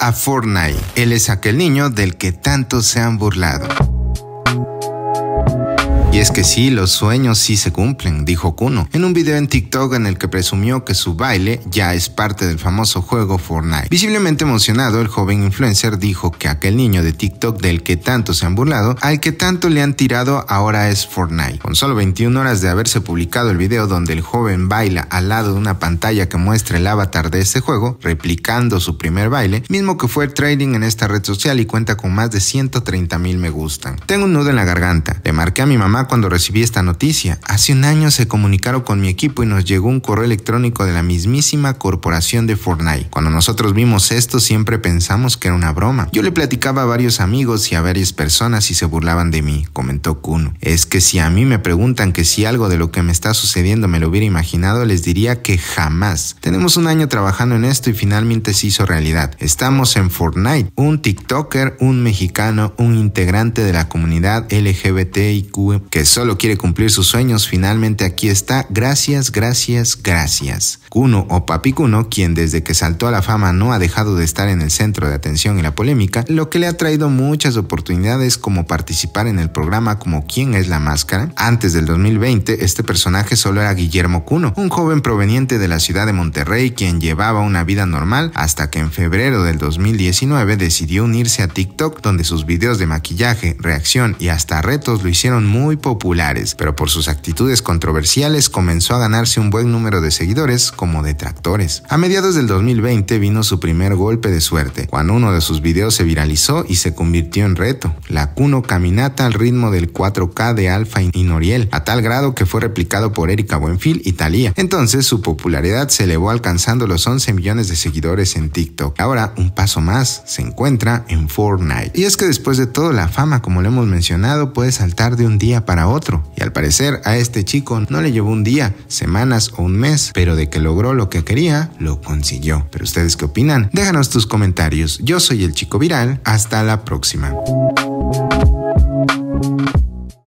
a Fortnite. Él es aquel niño del que tanto se han burlado. Y es que sí, los sueños sí se cumplen, dijo Kuno, en un video en TikTok en el que presumió que su baile ya es parte del famoso juego Fortnite. Visiblemente emocionado, el joven influencer dijo que aquel niño de TikTok del que tanto se han burlado, al que tanto le han tirado, ahora es Fortnite. Con solo 21 horas de haberse publicado el video donde el joven baila al lado de una pantalla que muestra el avatar de este juego, replicando su primer baile, mismo que fue trading en esta red social y cuenta con más de 130 mil me gustan. Tengo un nudo en la garganta. Le marqué a mi mamá cuando recibí esta noticia. Hace un año se comunicaron con mi equipo y nos llegó un correo electrónico de la mismísima corporación de Fortnite. Cuando nosotros vimos esto siempre pensamos que era una broma. Yo le platicaba a varios amigos y a varias personas y se burlaban de mí, comentó Kuno. Es que si a mí me preguntan que si algo de lo que me está sucediendo me lo hubiera imaginado, les diría que jamás. Tenemos un año trabajando en esto y finalmente se hizo realidad. Estamos en Fortnite, un TikToker, un mexicano, un integrante de la comunidad LGBTIQ e que solo quiere cumplir sus sueños, finalmente aquí está. Gracias, gracias, gracias. Kuno o Papi Kuno, quien desde que saltó a la fama no ha dejado de estar en el centro de atención y la polémica, lo que le ha traído muchas oportunidades como participar en el programa como ¿Quién es la máscara? Antes del 2020, este personaje solo era Guillermo Cuno, un joven proveniente de la ciudad de Monterrey quien llevaba una vida normal hasta que en febrero del 2019 decidió unirse a TikTok donde sus videos de maquillaje, reacción y hasta retos lo hicieron muy populares, pero por sus actitudes controversiales comenzó a ganarse un buen número de seguidores como detractores. A mediados del 2020 vino su primer golpe de suerte, cuando uno de sus videos se viralizó y se convirtió en reto, la Cuno Caminata al ritmo del 4K de Alfa y Noriel, a tal grado que fue replicado por Erika Buenfil y Thalía. Entonces su popularidad se elevó alcanzando los 11 millones de seguidores en TikTok. Ahora, un paso más, se encuentra en Fortnite. Y es que después de todo la fama, como lo hemos mencionado, puede saltar de un día para otro, y al parecer a este chico no le llevó un día, semanas o un mes, pero de que logró lo que quería, lo consiguió. ¿Pero ustedes qué opinan? Déjanos tus comentarios. Yo soy el chico viral. Hasta la próxima.